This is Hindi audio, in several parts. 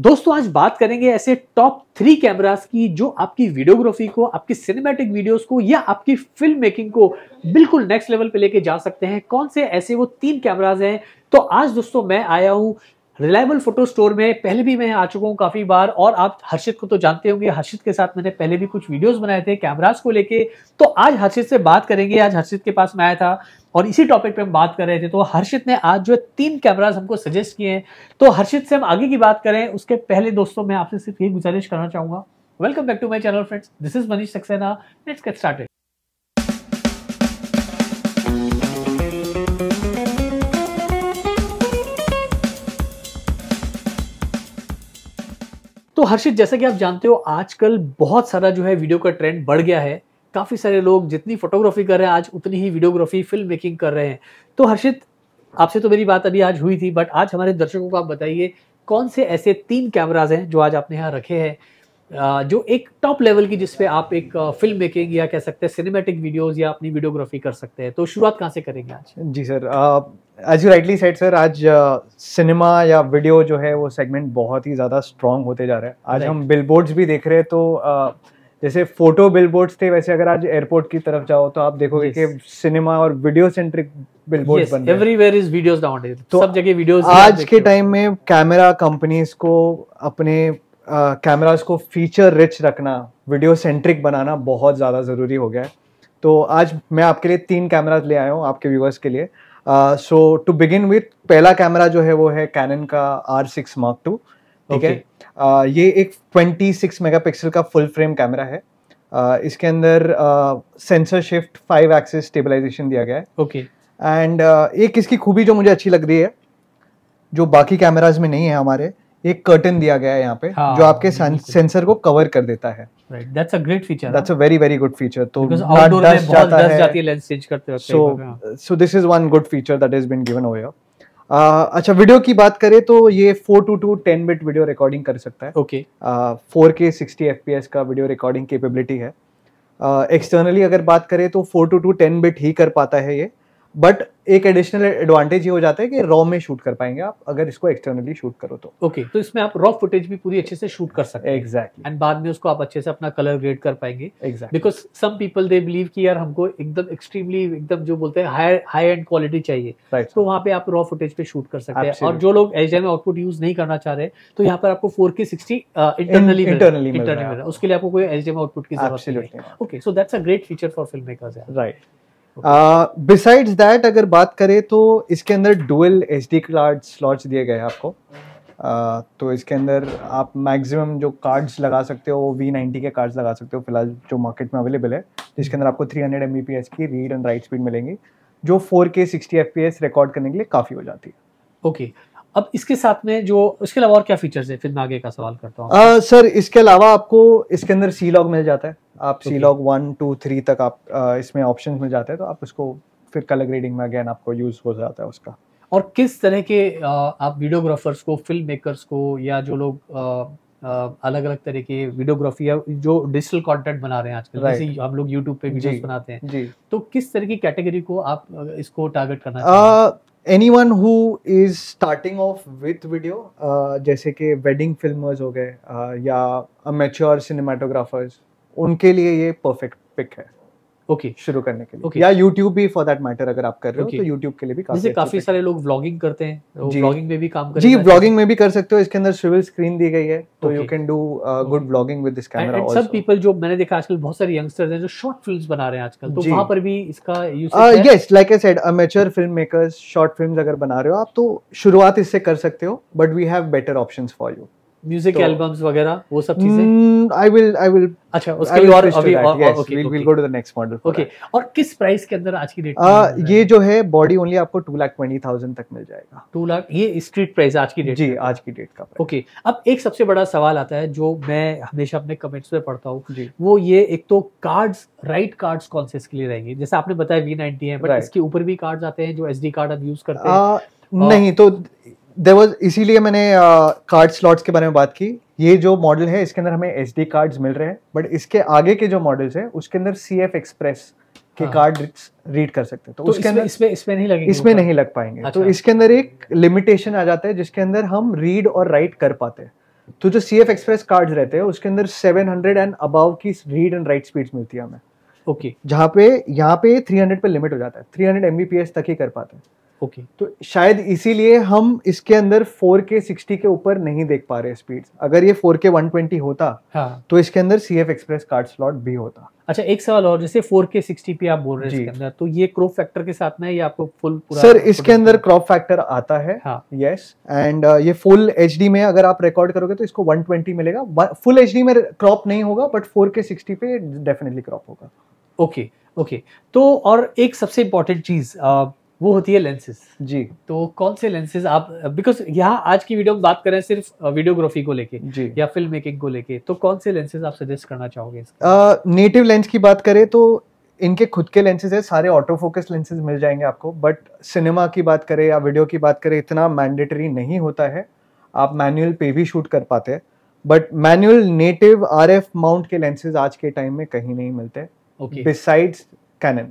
दोस्तों आज बात करेंगे ऐसे टॉप थ्री कैमरास की जो आपकी वीडियोग्राफी को आपकी सिनेमैटिक वीडियोस को या आपकी फिल्म मेकिंग को बिल्कुल नेक्स्ट लेवल पे लेके जा सकते हैं कौन से ऐसे वो तीन कैमराज हैं तो आज दोस्तों मैं आया हूँ रिलायबल फोटो स्टोर में पहले भी मैं आ चुका हूँ काफ़ी बार और आप हर्षित को तो जानते होंगे हर्षित के साथ मैंने पहले भी कुछ वीडियोस बनाए थे कैमराज को लेके तो आज हर्षित से बात करेंगे आज हर्षित के पास मैं आया था और इसी टॉपिक पे हम बात कर रहे थे तो हर्षित ने आज जो तीन कैमराज हमको सजेस्ट किए हैं तो हर्षित से हम आगे की बात करें उसके पहले दोस्तों मैं आपसे सिर्फ ये गुजारिश करना चाहूंगा welcome back to my channel friends this is Manish Saxena let's get started तो हर्षित जैसा कि आप जानते हो आजकल बहुत सारा जो है वीडियो का ट्रेंड बढ़ गया है काफ़ी सारे लोग जितनी फोटोग्राफी कर रहे हैं आज उतनी ही वीडियोग्राफी फिल्म मेकिंग कर रहे हैं तो हर्षित आपसे तो मेरी बात अभी आज हुई थी बट आज हमारे दर्शकों को आप बताइए कौन से ऐसे तीन कैमराज हैं जो आज आपने यहाँ रखे हैं जो एक टॉप लेवल की जिसपे आप एक फिल्म मेकिंग या कह सकते हैं सिनेमेटिक वीडियोस या अपनी वीडियोग्राफी कर सकते हैं तो शुरुआत कहाँ से करेंगे आज जी sir as you rightly said sir आज सिनेमा या वीडियो जो है वो सेगमेंट बहुत ही ज़्यादा स्ट्रॉन्ग होते जा रहे हैं आज right. हम बिलबोर्ड्स भी देख रहे हैं तो uh, जैसे फोटो बिलबोर्ड्स थे वैसे अगर आज एयरपोर्ट की तरफ जाओ तो आप देखोगे yes. कि सिनेमा और वीडियो सेंट्रिक बिलबोर्ड्स yes, बन रहे एवरीवेयर इज वीडियोस नाउडेज तो सब जगह वीडियोस आज के टाइम में कैमरा कंपनीज को अपने कैमराज uh, को फीचर रिच रखना वीडियो सेंट्रिक बनाना बहुत ज़्यादा ज़रूरी हो गया है तो आज मैं आपके लिए तीन कैमराज ले आया हूँ आपके व्यूवर्स के लिए सो टू बिगिन विथ पहला कैमरा जो है वो है कैनन का आर सिक्स मार्क टू ठीक है ये एक 26 मेगापिक्सल का फुल फ्रेम कैमरा है इसके अंदर sensor shift five axis stabilization दिया गया है ओके एंड एक इसकी खूबी जो मुझे अच्छी लग रही है जो बाकी कैमराज में नहीं है हमारे एक कर्टन दिया गया है यहाँ पे हाँ, जो आपके सेंसर को कवर कर देता है right. आ, अच्छा वीडियो की बात करें तो ये four two two ten bit video recording कर सकता है okay four K sixty F P S का वीडियो रिकॉर्डिंग कैपेबिलिटी है एक्सटर्नली अगर बात करें तो four two two ten bit ही कर पाता है ये बट एक एडिशनल एडवांटेज ये हो जाता है कि रॉ में शूट कर पाएंगे आप अगर इसको एक्सटर्नली शूट करो तो ओके okay, तो इसमें आप रॉ फुटेज भी पूरी अच्छे से शूट कर सकते हैं एग्जैक्टली एंड बाद में उसको आप अच्छे से अपना कलर ग्रेड कर पाएंगे exact because some people they believe कि यार हमको एकदम एक्सट्रीमली एकदम जो बोलते हैं हाई हाई एंड क्वालिटी चाहिए right. तो वहाँ पे आप रॉ फुटेज पे शूट कर सकते हैं और जो लोग एच में आउटपुट यूज नहीं करना चाह रहे तो यहाँ पर आपको four K sixty internally internally internal उसके लिए आपको कोई एच आउटपुट की जरूरत okay so that's a great feature for film makers right besides okay. That uh, अगर बात करें तो इसके अंदर dual H D card slots दिए गए आपको uh, तो इसके अंदर आप मैक्सिमम जो कार्ड्स लगा सकते हो वो वी नाइन्टी के कार्ड्स लगा सकते हो फिलहाल जो मार्केट में अवेलेबल है जिसके अंदर आपको three hundred M B P S की रीड एंड राइट स्पीड मिलेंगी जो four K sixty F P S record करने के लिए काफ़ी हो जाती है ओके okay. अब इसके साथ में जो इसके अलावा और क्या फीचर्स है फिर मैं आगे का सवाल करता हूँ सर uh, इसके अलावा आपको इसके अंदर सी लॉग मिल जाता है आप C log one two three तक आप इसमें ऑप्शन मिल जाते हैं तो आप उसको फिर कलर ग्रेडिंग में अगेन आपको यूज़ हो जाता है उसका और किस तरह के आप वीडियोग्राफर्स को फिल्म मेकर्स को या जो लोग अलग अलग तरह के वीडियोग्राफी या जो डिजिटल कंटेंट बना रहे हैं आजकल right. जैसे हम लोग यूट्यूब पे वीडियोस बनाते हैं जी. तो किस तरह की कैटेगरी को आप इसको टारगेट करना anyone who is starting off with video जैसे कि वेडिंग फिल्मर्स हो गए uh, या मेच्योर सिनेमाटोग्राफर्स उनके लिए ये परफेक्ट पिक है ओके okay. शुरू करने के लिए okay. या यूट्यूब भी फॉर दैट मैटर अगर आप कर रहे हो okay. तो यूट्यूब के लिए भी काफी काफी सारे लोग व्लॉगिंग करते हैं व्लॉगिंग में भी काम जी व्लॉगिंग में भी कर सकते हो इसके अंदर स्विवल स्क्रीन दी गई है तो you can do good vlogging with this camera also सब पीपल जो मैंने देखा आजकल बहुत सारे यंगस्टर्स हैं जो शॉर्ट फिल्म्स बना रहे हैं आजकल तो वहां पर भी इसका यूज uh, है yes like I said amateur film makers short films अगर बना रहे हो आप तो शुरुआत इससे कर सकते हो but we have better options for you music albums तो- वगैरह वो सब चीजें आई विल आई विल अच्छा उसके लिए और अभी okay we will go to the next model okay और किस प्राइस के अंदर आज की डेट uh, में ये जो है बॉडी ओनली आपको टू लाख ट्वेंटी तक मिल जाएगा 2 लाख ये स्ट्रीट प्राइस आज की डेट जी आज की डेट का ओके अब एक सबसे बड़ा सवाल आता है जो मैं हमेशा अपने कमेंट्स में पढ़ता हूं वो ये एक तो कार्ड्स राइट कार्ड्स कौन से इसके लिए रहेंगे जैसे आपने बताया V90 है बट इसके ऊपर भी कार्ड्स आते हैं जो एस कार्ड हम यूज करते हैं uh, नहीं तो देर वॉज इसीलिए मैंने कार्ड uh, स्लॉट्स के बारे में बात की ये जो मॉडल है इसके अंदर हमें एच डी कार्ड्स मिल रहे हैं बट इसके आगे के जो मॉडल्स है उसके अंदर सी एफ एक्सप्रेस के हाँ। कार्ड रीड कर सकते हैं तो, तो उसके अंदर इसमें इसमें नहीं लगेंगे इसमें नहीं लग पाएंगे तो अच्छा। तो इसके अंदर एक लिमिटेशन आ जाता है जिसके अंदर हम रीड और राइट कर पाते हैं तो जो सी एफ एक्सप्रेस कार्ड रहते हैं उसके अंदर सेवन हंड्रेड एंड अबाव की रीड एंड राइट स्पीड मिलती है हमें ओके okay. जहाँ पे यहाँ पे थ्री हंड्रेड पे लिमिट हो जाता है थ्री पी एमबीपीएस तक ही कर पाते हैं ओके okay. तो शायद इसीलिए हम इसके अंदर 4K 60 के ऊपर नहीं देख पा रहे स्पीड्स अगर ये 4K 120 होता हाँ. तो इसके अंदर C F express card slot भी होता अच्छा एक सवाल और जैसे 4K 60 पे आप बोल रहे हैं इसके अंदर तो ये क्रॉप फैक्टर के साथ ना ये आपको फुल पूरा सर इसके अंदर क्रॉप फैक्टर आता है हाँ यस एंड uh, ये फुल एच में अगर आप रिकॉर्ड करोगे तो इसको 120 मिलेगा फुल एच में क्रॉप नहीं होगा बट 4K 60 पे डेफिनेटली क्रॉप होगा ओके ओके okay. तो और एक सबसे इम्पोर्टेंट चीज़ uh, वो होती है लेंसेज जी तो कौन से लेंसेज आप बिकॉज यहाँ आज की वीडियो में बात करें सिर्फ वीडियोग्राफी को लेके जी या फिल्म मेकिंग को लेके तो कौन से लेंसेज आप सजेस्ट करना चाहोगे नेटिव लेंस की बात करें तो इनके खुद के लेंसेज है सारे ऑटो फोकस लेंसेज मिल जाएंगे आपको बट सिनेमा की बात करें या वीडियो की बात करें इतना मैंडेटरी नहीं होता है आप मैनुअल पे भी शूट कर पाते हैं but manual native R mount के लेंसेज आज के टाइम में कहीं नहीं मिलते बिसाइड्स okay. कैनन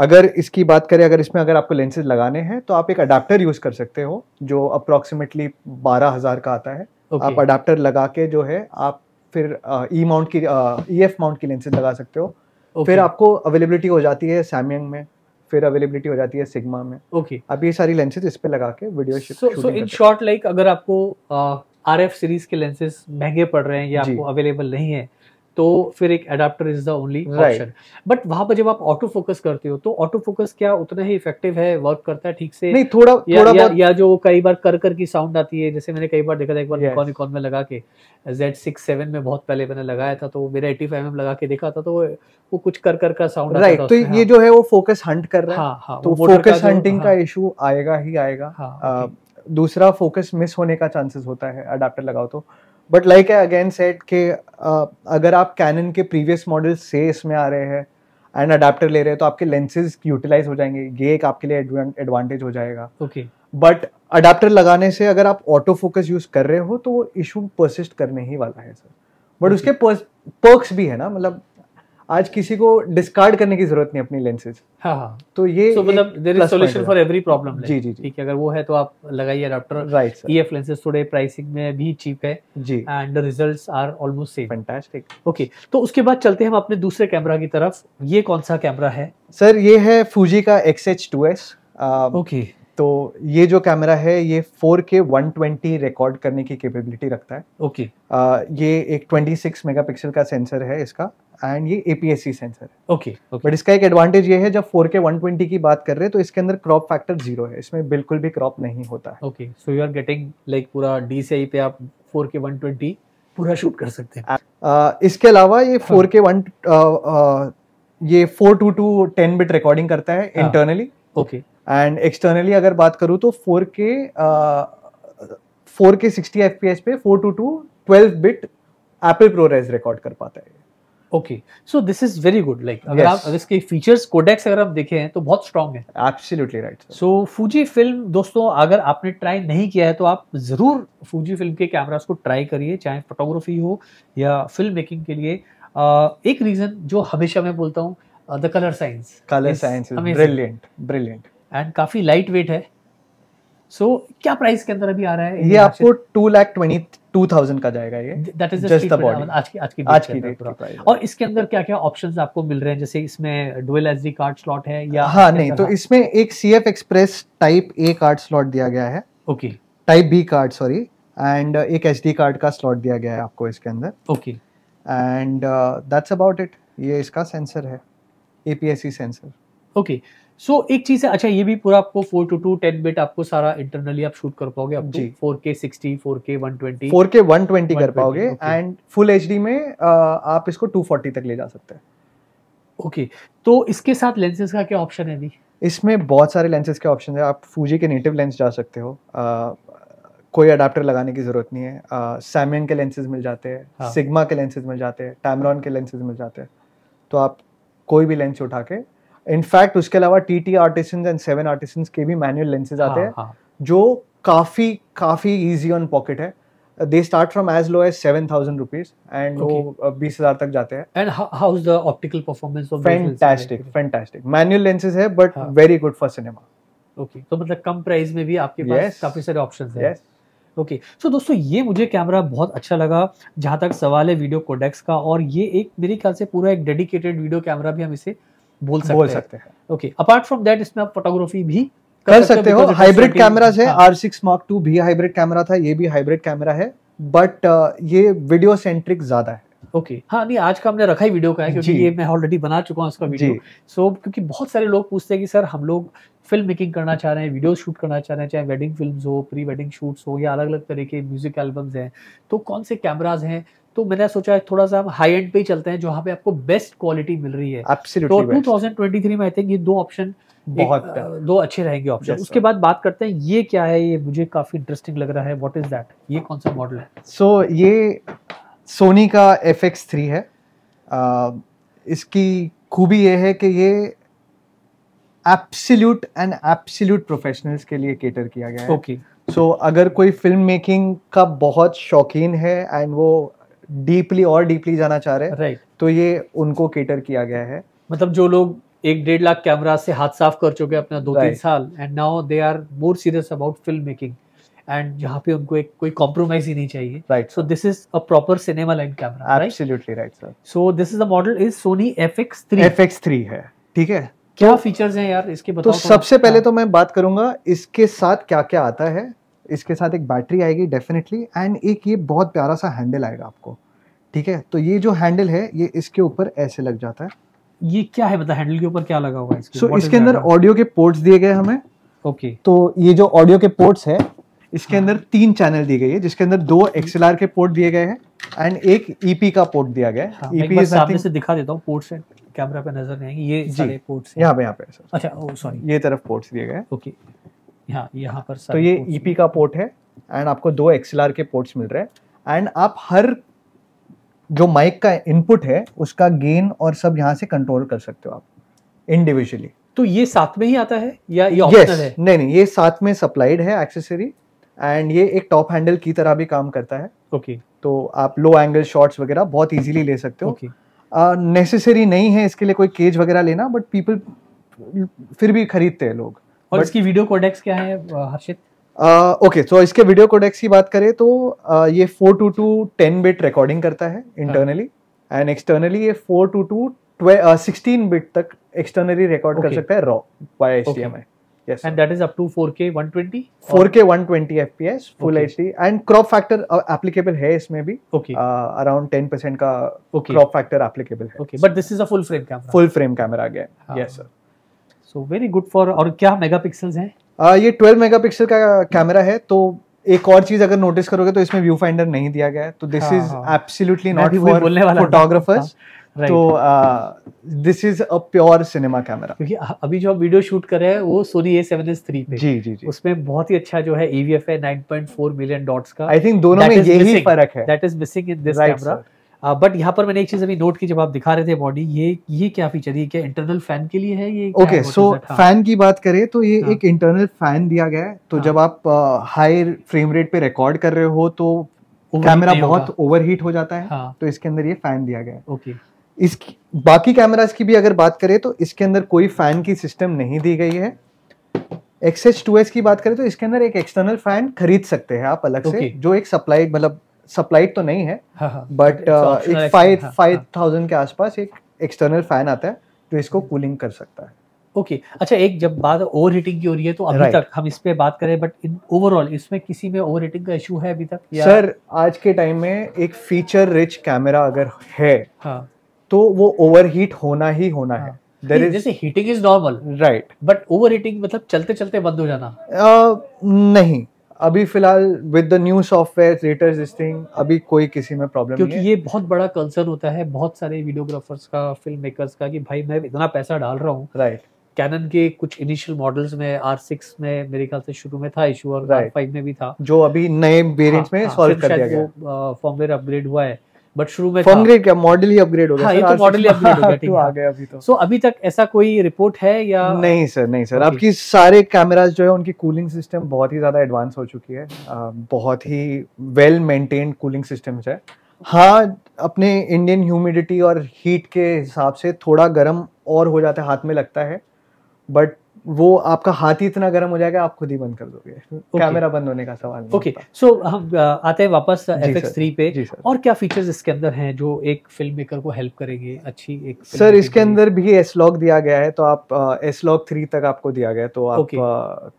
अगर इसकी बात करें अगर इसमें अगर आपको लेंसेज लगाने हैं तो आप एक अडाप्टर यूज़ कर सकते हो जो अप्रॉक्सीमेटली बारह हज़ार का आता है okay. आप अडाप्टर लगा के जो है आप फिर ई माउंट e की ई एफ माउंट की लेंसेज लगा सकते हो okay. फिर आपको अवेलेबिलिटी हो जाती है सैमियंग में फिर अवेलेबिलिटी हो जाती है सिग्मा में ओके okay. अब ये सारी लेंसेज इस पर लगा के वीडियो इन शॉर्ट लाइक अगर आपको आर एफ सीरीज के लेंसेज महंगे पड़ रहे हैं या आपको अवेलेबल नहीं है तो फिर एक adapter is the only option but वहां पर जब आप ऑटो फोकस करते हो तो ऑटो फोकस क्या उतना ही इफेक्टिव है वर्क करता है ठीक से नहीं थोड़ा या, थोड़ा या, या जो कई बार कर कर की साउंड आती है जैसे मैंने कई बार देखा था एक बार yes. निकॉन निकॉन में लगा के जेड सिक्स सेवन में बहुत पहले मैंने लगाया था तो मेरा एटी फाइव में लगा के देखा था तो वो कुछ कर कर का साउंड राइट तो ये हाँ। जो है वो फोकस हंट कर रहा है हाँ, हाँ, तो फोकस हंटिंग का इशू आएगा ही आएगा दूसरा फोकस मिस होने का चांसेस होता है अडाप्टर लगाओ तो but like I again said के अगर आप कैनन के प्रीवियस मॉडल से इसमें आ रहे हैं एंड अडेप्टर ले रहे हैं तो आपके लेंसेज यूटिलाइज हो जाएंगे ये एक आपके लिए एडवांटेज हो जाएगा ओके बट अडेप्टर लगाने से अगर आप ऑटो फोकस यूज कर रहे हो तो वो इशू परसिस्ट करने ही वाला है सर बट okay. उसके पर्क्स भी है ना मतलब आज किसी को डिस्कार्ड करने की जरूरत नहीं अपनी लेंसेज हाँ हाँ तो ये so, मतलब there is solution for every problem जी जी ठीक है अगर वो है तो आप लगाइए अडाप्टर राइट ईएफ लेंसेज थोड़े प्राइसिंग में भी चीप है जी and the result are almost same fantastic okay तो उसके बाद चलते हैं हम अपने दूसरे कैमरा की तरफ ये कौन सा कैमरा है सर ये है फूजी का एक्स XH2S ओके तो ये जो कैमरा है ये 4K 120 रिकॉर्ड करने की कैपेबिलिटी रखता है ओके okay. Uh, ये एक 26 मेगापिक्सल का सेंसर है इसका एंड ये एपीएससी सेंसर है ओके बट इसका एक एडवांटेज ये है जब 4K 120 की बात कर रहे हैं तो इसके अंदर क्रॉप फैक्टर जीरो है इसमें बिल्कुल भी क्रॉप नहीं होता है okay so you are getting like पूरा डी आई पे आप 4K 120 पूरा शूट कर सकते हैं uh, इसके अलावा ये 4K हाँ। वन uh, uh, ये टू टेन बिट रिकॉर्डिंग करता है इंटरनली ओके एंड एक्सटर्नली अगर बात करूँ तो four K four K sixty F पे four two two twelve bit Apple ProRes record कर पाता है okay so this is very good like अगर आप अगर इसके फीचर्स कोडेक्स अगर आप देखे हैं तो बहुत स्ट्रॉन्ग है absolutely right so Fujifilm दोस्तों अगर आपने ट्राई नहीं किया है तो आप जरूर फूजी फिल्म के कैमरास को ट्राई करिए चाहे फोटोग्राफी हो या फिल्म मेकिंग के लिए uh, एक रीजन जो हमेशा मैं बोलता हूँ the colour science colour science brilliant brilliant and काफी लाइट वेट है सो so, क्या प्राइस के अंदर अभी आ रहा है ये आपको two lakh twenty two thousand का जाएगा ये that is just the body आज की आज की आज की प्राइस और इसके अंदर क्या क्या ऑप्शंस आपको मिल रहे हैं जैसे इसमें डुअल एसडी कार्ड स्लॉट है या हाँ नहीं तो इसमें एक C F express type A card slot दिया गया है okay type B card sorry and एक एसडी कार्ड का स्लॉट दिया गया है आपको इसके अंदर okay and that's about it ये इसका सेंसर है APSC sensor okay okay. So so, एक चीज है अच्छा ये भी पूरा आपको four two two ten bit आपको सारा इंटरनली आप शूट कर पाओगे आप जी four K sixty four K one twenty four K one twenty कर पाओगे एंड फुल एच डी में आ, आप इसको टू फोर्टी तक ले जा सकते हैं ओके okay, तो इसके साथ लेंसेज का क्या ऑप्शन है अभी इसमें बहुत सारे लेंसेज के ऑप्शन है आप फूजी के नेटिव लेंस जा सकते हो आ, कोई अडाप्टर लगाने की जरूरत नहीं है सैमियन के लेंसेज मिल जाते हैं हाँ. सिग्मा के लेंसेज मिल जाते हैं टैमरॉन के लेंसेज मिल जाते हैं तो आप कोई भी लेंस उठा के इनफैक्ट उसके अलावा T T Artisan and seven Artisan के भी मैनुअल लेंसेज आते हैं हाँ, हाँ। जो काफ़ी काफ़ी ईजी ऑन पॉकेट है they start from as low as seven thousand rupees and वो बीस हजार तक जाते हैं and how is the optical performance of fantastic fantastic manual lenses है but very good for cinema okay तो मतलब कम प्राइस में भी आपके पास yes. काफी सारे ऑप्शंस हैं yes. ओके सो दोस्तों ये मुझे कैमरा बहुत अच्छा लगा जहां तक सवाल है वीडियो कोडेक्स का और ये एक मेरे ख्याल से पूरा एक डेडिकेटेड वीडियो कैमरा भी हम इसे बोल सकते, बोल सकते हैं ओके अपार्ट फ्रॉम दैट इसमें आप फोटोग्राफी भी कर कर सकते हो हाइब्रिड कैमराज है आर सिक्स मार्क टू भी हाइब्रिड कैमरा था ये भी हाइब्रिड कैमरा है बट uh, ये वीडियो सेंट्रिक ज्यादा है ओके okay. हाँ नहीं आज का हमने रखा ही वीडियो का है क्योंकि ये मैं ऑलरेडी बना चुका हूँ उसका वीडियो सो so, क्योंकि बहुत सारे लोग पूछते हैं कि सर हम लोग फिल्म मेकिंग करना चाह रहे हैं वीडियो शूट करना चाह रहे हैं चाहे वेडिंग फिल्म हो प्री वेडिंग शूट्स हो या अलग अलग तरह के म्यूजिक एल्बम्स हैं तो कौन से कैमराज हैं तो मैंने सोचा थोड़ा सा आप हाई एंड पे ही चलते हैं जहाँ पे आपको बेस्ट क्वालिटी मिल रही है तो 2023 में आई थिंक ये दो ऑप्शन बहुत दो अच्छे रहेंगे ऑप्शन yes, उसके बाद बात करते हैं ये क्या है ये मुझे काफी इंटरेस्टिंग लग रहा है व्हाट इज दैट ये कौन सा मॉडल है सो so, ये सोनी का एफ एक्स थ्री है आ, इसकी खूबी ये है कि ये एप्सिल्यूट एंड एप्सिल्यूट प्रोफेशनल्स के लिए केटर किया गया है ओके okay. सो so, अगर कोई फिल्म मेकिंग का बहुत शौकीन है एंड वो डीपली और डीपली जाना चाह रहे हैं तो ये उनको केटर किया गया है मतलब जो लोग एक डेढ़ लाख कैमरा से हाथ साफ कर चुके अपना दो तीन साल and now they are more serious about film making and जहाँ पे उनको एक कोई कॉम्प्रोमाइज ही नहीं चाहिए right so this is a proper cinema line camera right sir so this is the model is Sony X three है ठीक है क्या फीचर्स हैं यार इसके तो बताओ तो सबसे पहले हाँ। तो मैं बात करूंगा इसके साथ क्या क्या आता है इसके साथ एक बैटरी आएगी डेफिनेटली एंड एक ये बहुत प्यारा सा हैंडल आएगा आपको ठीक है तो ये जो हैंडल है ये इसके ऊपर ऐसे लग जाता है ये क्या है बता हैंडल के ऊपर क्या लगा हुआ है इसके, so, इसके अंदर ऑडियो के पोर्ट्स दिए गए हमें ओके okay. तो ये जो ऑडियो के पोर्ट्स है इसके हाँ. अंदर तीन चैनल दी गई है जिसके अंदर दो एक्सएलआर के पोर्ट दिए गए हैं एंड एक ईपी e का पोर्ट दिया गया है ईपी हाँ, ईपी e सामने से दिखा देता हूँ पोर्ट्स कैमरा पे नजर नहीं आएंगे ये सारे पोर्ट्स यहाँ पे यहाँ पे अच्छा ओ oh, सॉरी ये तरफ पोर्ट्स दिए गए ओके यहाँ पर तो ये ईपी e का पोर्ट है एंड आपको दो एक्सएलआर के पोर्ट्स मिल रहे हैं एंड आप हर जो माइक का इनपुट है उसका गेन और सब यहाँ से कंट्रोल कर सकते हो आप इंडिविजुअली तो ये साथ में ही आता है या ये yes, है नहीं नहीं ये साथ में सप्लाइड है एक्सेसरी एंड ये एक टॉप हैंडल की तरह भी काम करता है ओके okay. तो आप लो एंगल शॉट्स वगैरह बहुत इजीली ले सकते हो नेसेसरी okay. uh, नहीं है इसके लिए कोई केज वगैरह लेना बट पीपल फिर भी खरीदते हैं लोग और इसकी वीडियो कोडेक्स क्या है हर्षित ओके सो इसके वीडियो कोडेक्स की बात करें तो uh, ये four two two ten bit recording करता है इंटरनली एंड एक्सटर्नली ये four two two sixteen bit तक एक्सटर्नली रिकॉर्ड कर सकता है raw by H D M I yes and that is up to 4k 120 4k 120 fps full okay. hd and crop factor uh, applicable hai isme bhi okay uh, around 10% ka okay. crop factor applicable hai okay but this is a full frame camera full frame camera again yes sir so very good for और क्या मेगा पिक्सल है आ, ये ट्वेल्व मेगा पिक्सल का कैमरा है तो एक और चीज अगर नोटिस करोगे तो इसमें व्यू फाइंडर नहीं दिया गया है तो this is absolutely not for photographers तो this is a pure cinema camera क्योंकि अभी जो वीडियो शूट कर रहे हैं वो Sony A seven S three जी जी जी उसमें बहुत ही अच्छा जो है ईवीएफ e है nine point four million dots का आई थिंक दोनों में यही फर्क है that is missing in this camera but uh, यहाँ पर मैंने एक चीज अभी नोट की जब आप दिखा रहे थे बॉडी ये ये क्या फीचर है क्या इंटरनल फैन के लिए है ये ओके सो फैन की बात करें तो ये हाँ। एक इंटरनल फैन दिया गया है तो हाँ। जब आप हाई फ्रेम रेट पे रिकॉर्ड कर रहे हो तो कैमरा बहुत ओवरहीट हो जाता है हाँ. तो इसके अंदर ये फैन दिया गया है ओके इसकी बाकी कैमरास की भी अगर बात करें तो इसके अंदर कोई फैन की सिस्टम नहीं दी गई है एक्सएस टू एस की बात करें तो इसके अंदर एक एक्सटर्नल फैन खरीद सकते हैं आप अलग okay. से जो एक सप्लाई मतलब सप्लाइड तो नहीं है बट हाँ, हाँ। uh, एक फाइव फाइव थाउजेंड के आसपास एक एक्सटर्नल फैन आता है जो इसको कूलिंग कर सकता है ओके okay. अच्छा एक जब बात ओवर हीटिंग की हो रही है तो अभी right. तक हम इस पर बात करें बट इन ओवरऑल इसमें किसी में ओवर हीटिंग का इशू है अभी तक या सर आज के टाइम में एक फीचर रिच कैमरा अगर है हाँ. तो वो ओवर हीट होना ही होना हाँ. है There is, जैसे heating is normal right but overheating मतलब चलते चलते बंद हो जाना uh, नहीं अभी फिलहाल विद द न्यू सॉफ्टवेयर रेटर दिस थिंग अभी कोई किसी में प्रॉब्लम नहीं क्योंकि ये बहुत बड़ा कंसर्न होता है बहुत सारे वीडियोग्राफर्स का फिल्म मेकर्स का कि भाई मैं इतना पैसा डाल रहा हूँ राइट कैनन के कुछ इनिशियल मॉडल्स में आर सिक्स में मेरे ख्याल से शुरू में था इशू और फाइव में भी था जो अभी नए वेरिएंट हाँ, में सॉल्व हाँ, कर दिया गया फॉर्मवेयर अपग्रेड हुआ है बट शुरू में फोन ग्रेड क्या मॉडल ही अपग्रेड हो गया हाँ, ये तो मॉडल ही अपग्रेड हो गया ठीक आ गया अभी तो सो so, अभी तक ऐसा कोई रिपोर्ट है या नहीं सर नहीं सर आपकी सारे कैमरास जो है उनकी कूलिंग सिस्टम बहुत ही ज़्यादा एडवांस हो चुकी है बहुत ही वेल मेंटेन्ड कूलिंग सिस्टम्स है हाँ अपने इंडियन ह्यूमिडिटी और हीट के हिसाब से थोड़ा गर्म और हो जाता है हाथ में लगता है बट वो आपका हाथ ही इतना गर्म हो जाएगा आप खुद ही बंद कर दोगे okay. कैमरा बंद होने का सवाल नहीं ओके सो so, हम आते हैं वापस एफ एक्स थ्री पे और क्या फीचर्स इसके अंदर हैं जो एक फिल्म मेकर को हेल्प करेंगे अच्छी एक सर इसके अंदर भी एस लॉक दिया गया है तो आप एस लॉक थ्री तक आपको दिया गया तो आप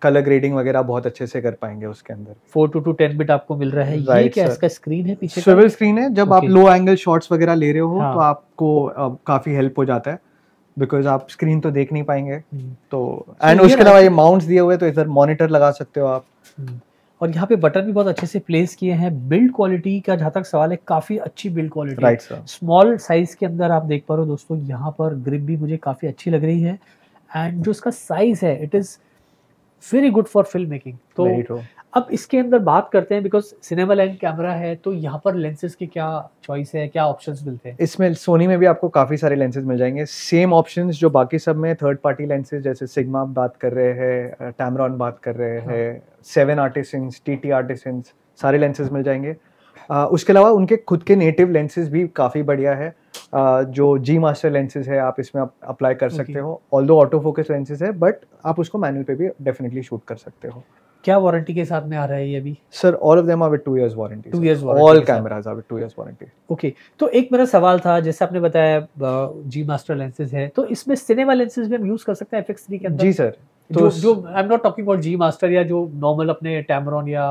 कलर ग्रेडिंग वगैरह बहुत अच्छे से कर पाएंगे उसके अंदर four two two ten bit आपको मिल रहा है ये क्या इसका स्क्रीन है पीछे स्क्रीन है जब आप लो एंगल शॉर्ट्स वगैरह ले रहे हो तो हाँ। आपको काफी हेल्प हो जाता है बिकॉज आप स्क्रीन तो देख नहीं पाएंगे hmm. तो एंड उसके अलावा ये माउंट्स दिए हुए तो इधर मॉनिटर लगा सकते हो आप hmm. और यहाँ पे बटन भी बहुत अच्छे से प्लेस किए हैं बिल्ड क्वालिटी का जहाँ तक सवाल है काफ़ी अच्छी build quality right small size के अंदर आप देख पा रहे हो दोस्तों यहाँ पर ग्रिप भी मुझे काफ़ी अच्छी लग रही है एंड जो इसका साइज है it is very good for film making तो अब इसके अंदर बात करते हैं बिकॉज सिनेमा लेंस कैमरा है तो यहाँ पर लेंसेज की क्या चॉइस है क्या ऑप्शन मिलते हैं इसमें सोनी में भी आपको काफ़ी सारे लेंसेज मिल जाएंगे सेम ऑप्शन जो बाकी सब में थर्ड पार्टी लेंसेज जैसे सिग्मा बात कर रहे हैं टैमरॉन बात कर रहे हाँ। हैं seven artisans T T artisans सारे लेंसेज मिल जाएंगे आ, उसके अलावा उनके खुद के नेटिव लेंसेज भी काफ़ी बढ़िया है आ, जो जी मास्टर लेंसेज है आप इसमें अप्लाई कर सकते हो ऑल दो ऑटो फोकस लेंसेज है बट आप उसको मैनुअल पे भी डेफिनेटली शूट कर सकते हो क्या वारंटी के साथ में आ रहा है ये अभी sir all of them are with 2 years warranty 2 years all are with 2 years warranty okay तो एक मेरा सवाल था जैसे आपने बताया जी मास्टर लेंसेज है तो इसमें सिनेमा लेंसेज भी हम यूज कर सकते हैं एफएक्स3 के अंदर जी सर तो जो I am not talking about G Master या जो नॉर्मल अपने टैमरॉन या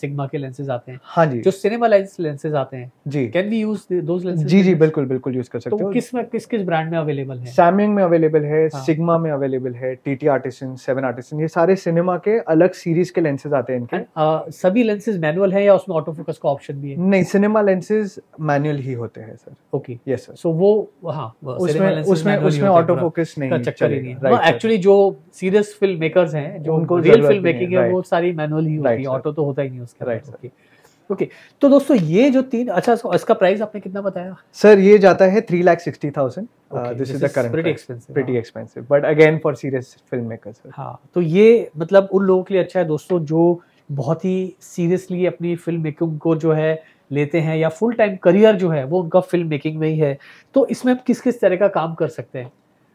सिग्मा के लेंसेज आते हैं हाँ जी जो सिनेमा लेंस लेंसेज आते हैं जी कैन वी यूज दो जी जी बिल्कुल बिल्कुल यूज कर सकते हैं तो किस में किस किस ब्रांड में अवेलेबल है सैमिंग में अवेलेबल है सिग्मा हाँ। में अवेलेबल है T T artisan seven artisan ये सारे सिनेमा के अलग सीरीज के लेंसेज आते हैं इनके uh, सभी लेंसेज मैनुअल है या उसमें ऑटो फोकस का ऑप्शन भी है नहीं सिनेमा लेंसेज मैनुअल ही होते हैं sir okay yes sir so वो हाँ उसमें उसमें उसमें ऑटो फोकस नहीं हाँ, चक्कर ही नहीं एक्चुअली जो सीरियस सीरियस फिल्म मेकर्स हैं जो उनको रियल फिल्म मेकिंग है वो सारी मैनुअल ही होती है ऑटो तो होता ही नहीं उसका राइट ओके ओके तो दोस्तों ये जो तीन अच्छा इसका प्राइस आपने कितना बताया सर ये जाता है three lakh sixty thousand this is the current pretty expensive but again for serious film makers हाँ तो ये मतलब उन लोगों के लिए अच्छा है दोस्तों जो बहुत ही सीरियसली अपनी फिल्म मेकिंग को जो है लेते हैं या फुल टाइम करियर जो है वो उनका फिल्म मेकिंग में ही है तो इसमें किस किस तरह का काम कर सकते हैं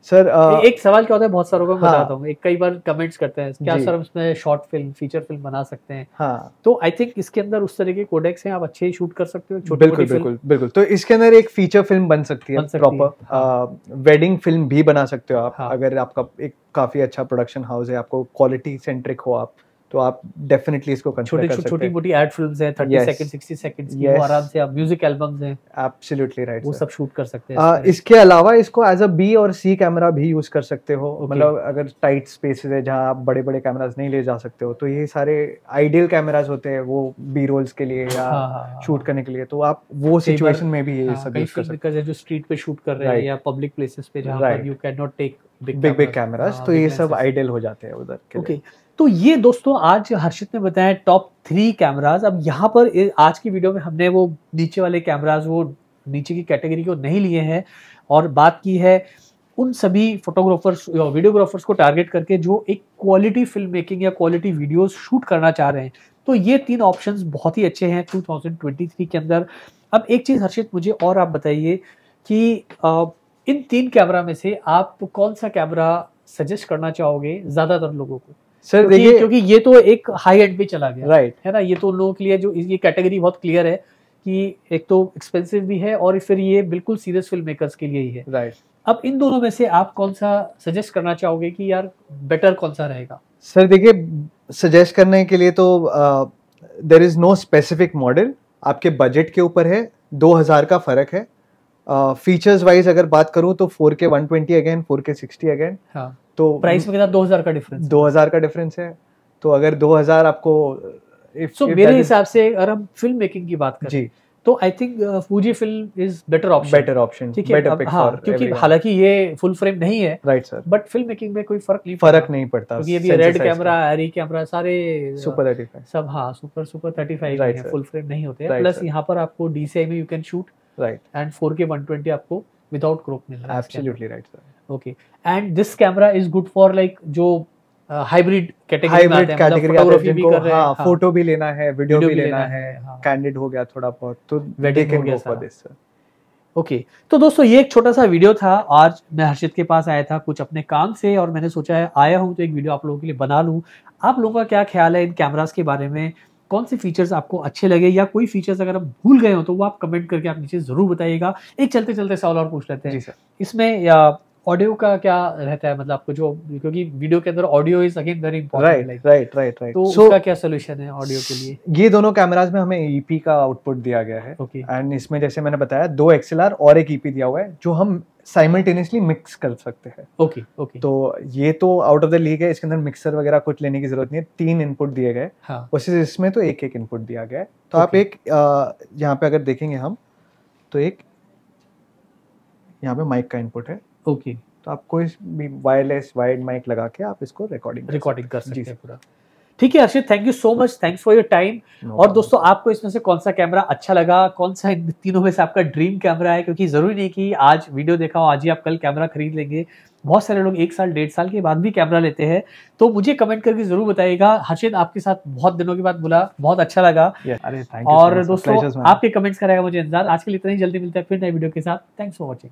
सर आ, uh, एक सवाल क्या होता है बहुत सारों को हाँ। बताता हूँ एक कई बार कमेंट्स करते हैं क्या सर हम इसमें शॉर्ट फिल्म फीचर फिल्म बना सकते हैं हाँ, तो आई थिंक इसके अंदर उस तरह के कोडेक्स हैं आप अच्छे शूट कर सकते हो बिल्कुल बिल्कुल बिल्कुल तो इसके अंदर एक फीचर फिल्म बन सकती है प्रॉपर वेडिंग फिल्म भी बना सकते हो आप हाँ। अगर आपका एक काफी अच्छा प्रोडक्शन हाउस है आपको क्वालिटी सेंट्रिक हो आप तो आप डेफिनेटली इसको छोटी छोटी मोटी एड फिल्म है 30 सेकंड 60 सेकंड्स की वो आराम से आप म्यूजिक एल्बम्स है एब्सोल्युटली राइट वो सब शूट कर सकते हैं इसके अलावा इसको एज अ बी और सी कैमरा भी यूज कर सकते हो मतलब अगर टाइट स्पेसेस है जहाँ आप बड़े बड़े कैमराज नहीं ले जा सकते हो तो ये सारे आइडियल कैमराज होते हैं वो बी रोल्स के लिए या शूट हाँ, हाँ, हाँ, करने के लिए तो आप वो सिचुएशन में भी ये सब यूज कर सकते हैं जो स्ट्रीट पे शूट कर रहे हैं या पब्लिक प्लेसेस पे जहाँ you can not take big big cameras तो ये सब आइडियल हो जाते हैं उधर ओके तो ये दोस्तों आज हर्षित ने बताया टॉप थ्री कैमराज अब यहाँ पर आज की वीडियो में हमने वो नीचे वाले कैमराज वो नीचे की कैटेगरी को नहीं लिए हैं और बात की है उन सभी फोटोग्राफर्स या वीडियोग्राफर्स को टारगेट करके जो एक क्वालिटी फिल्म मेकिंग या क्वालिटी वीडियोस शूट करना चाह रहे हैं तो ये तीन ऑप्शंस बहुत ही अच्छे हैं 2023 के अंदर अब एक चीज़ हर्षित मुझे और आप बताइए कि आ, इन तीन कैमरा में से आप कौन सा कैमरा सजेस्ट करना चाहोगे ज़्यादातर लोगों को सर देखिए क्योंकि ये तो एक हाई एंड पे चला गया राइट है ना ये तो उन लोगों के लिए जो ये कैटेगरी बहुत क्लियर है कि एक तो एक्सपेंसिव भी है और फिर ये बिल्कुल सीरियस फिल्म मेकर्स के लिए ही है राइट अब इन दोनों में से आप कौन सा सजेस्ट करना चाहोगे कि यार बेटर कौन सा रहेगा सर देखिए सजेस्ट करने के लिए तो there is no specific model आपके बजट के ऊपर है दो का फर्क है फीचर्स uh, वाइज अगर बात करूं तो 4K 120 अगेन 4K 60 अगेन हाँ तो प्राइस में कितना 2000 का डिफरेंस 2000 का डिफरेंस है तो अगर 2000 आपको इफ uh, सो so, मेरे हिसाब से अगर हम फिल्म मेकिंग की बात करें जी तो I think Fujifilm is better option better option ठीक है अब, हाँ, क्योंकि हालांकि ये फुल फ्रेम नहीं है right sir but film making में कोई फर्क नहीं फर्क नहीं पड़ता क्योंकि ये भी रेड कैमरा हरी कैमरा सारे सुपर uh, थर्टी सब हाँ super super thirty five full frame नहीं होते प्लस यहाँ पर आपको डीसीआई में you can shoot right and four K one twenty आपको विदाउट क्रोप मिला absolutely right sir okay and this camera is good for like जो हाइब्रिड हाइब्रिड कैटेगरी में फोटोग्राफी मतलब भी कर रहे हैं हाँ, फोटो हाँ। भी लेना है वीडियो भी लेना है कैंडिड हाँ। हो गया थोड़ा बहुत तो वेडिंग हो गया दिस सर ओके okay. तो दोस्तों ये एक छोटा सा वीडियो था आज मैं हर्षित के पास आया था कुछ अपने काम से और मैंने सोचा है आया हूँ तो एक वीडियो आप लोगों के लिए बना लूँ आप लोगों का क्या ख्याल है इन कैमरास के बारे में कौन से फीचर्स आपको अच्छे लगे या कोई फीचर्स अगर आप भूल गए हो तो वो आप कमेंट करके आप नीचे ज़रूर बताइएगा एक चलते चलते सवाल और पूछ लेते हैं जी सर इसमें ऑडियो का क्या रहता है मतलब आपको जो क्योंकि वीडियो के अंदर audio is again very important right right right right तो so, उसका क्या सोल्यूशन है ऑडियो के लिए ये दोनों कैमराज में हमें ईपी e का आउटपुट दिया गया है ओके okay. एंड इसमें जैसे मैंने बताया दो एक्सएलआर और एक ईपी e दिया हुआ है जो हम साइमल्टेनियसली मिक्स कर सकते हैं ओके ओके तो ये तो आउट ऑफ द लीग है इसके अंदर मिक्सर वगैरह कुछ लेने की जरूरत नहीं है तीन इनपुट दिए गए हाँ. उसे इसमें तो एक एक इनपुट दिया गया है तो okay. आप एक यहाँ पे अगर देखेंगे हम तो एक यहाँ पे माइक का इनपुट है ओके तो आप कोई भी वायरलेस वाइड माइक लगा के आप इसको रिकॉर्डिंग रिकॉर्डिंग कर सकते हैं पूरा ठीक है Arshit thank you so much thanks for your time और दोस्तों आपको इसमें से कौन सा कैमरा अच्छा लगा कौन सा इन तीनों में से आपका ड्रीम कैमरा है क्योंकि जरूरी नहीं कि आज वीडियो देखा हो आज ही आप कल कैमरा खरीद लेंगे बहुत सारे लोग एक साल डेढ़ साल के बाद भी कैमरा लेते हैं तो मुझे कमेंट करके जरूर बताइएगा हर्षित आपके साथ बहुत दिनों के बाद बोला बहुत अच्छा लगा अरे और दोस्तों आपके कमेंट्स कराएगा मुझे इंतजार आज के लिए इतना ही जल्दी मिलता है फिर नए वीडियो के साथ थैंक्स फॉर वॉचिंग